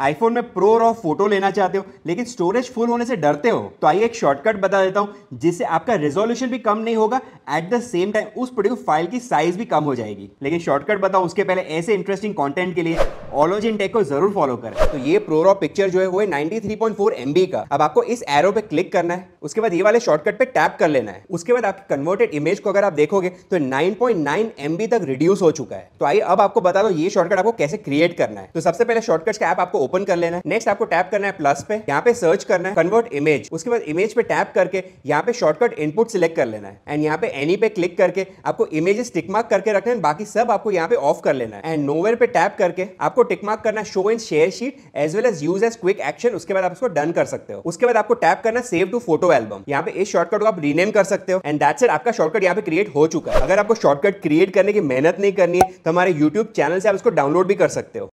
iPhone में pro raw photo लेना चाहते हो लेकिन स्टोरेज फुल होने से डरते हो तो आइए एक शॉर्टकट बता देता हूं जिससे आपका रेजोल्यूशन भी कम नहीं होगा एट द सेम टाइम उस पर्टिकुलर फाइल की साइज भी कम हो जाएगी लेकिन शॉर्टकट बताओ उसके पहले ऐसे इंटरेस्टिंग कॉन्टेंट के लिए ऑलोज टेक को जरूर फॉलो करें तो ये प्रो रॉ पिक्चर जो है वो है का अब आपको इस एरो पे क्लिक करना है उसके बाद ये वाले शॉर्टकट पे टैप कर लेना है उसके बाद आपकी कन्वर्टेड इमेज को अगर आप देखोगे तो नाइन एमबी तक रिड्यूस हो चुका है तो आइए अब आपको बता दो ये शॉर्टकट आपको कैसे क्रिएट करना है तो सबसे पहले शॉर्टकट का ऐप आपको ओपन कर लेना है नेक्स्ट आपको टैप करना है प्लस पे यहाँ पे सर्च करना है कन्वर्ट इमेज उसके बाद इमेज पे टैप करके यहाँ पे शॉर्टकट इनपुट सिलेक्ट कर लेना है एंड यहाँ पे एनी पे क्लिक करके आपको इमेजेस टिकमार्क करके रखना है बाकी सब आपको यहाँ पे ऑफ कर लेना है एंड नोवेर पे टैप करके आपको टिकमार्क करना है show in share sheet as well as use as quick action उसके बाद आप उसको डन कर सकते हो उसके बाद आपको टैप करना सेव टू फोटो एल्बम यहाँ पे इस शॉर्टकट को आप रीनेम कर सकते हो एंड दैट्स इट आपका शॉर्टकट यहाँ पे क्रिएट हो चुका है अगर आपको शॉर्टकट क्रिएट करने की मेहनत नहीं करनी है तो हमारे यूट्यूब चैनल से आप उसको डाउनलोड भी कर सकते हो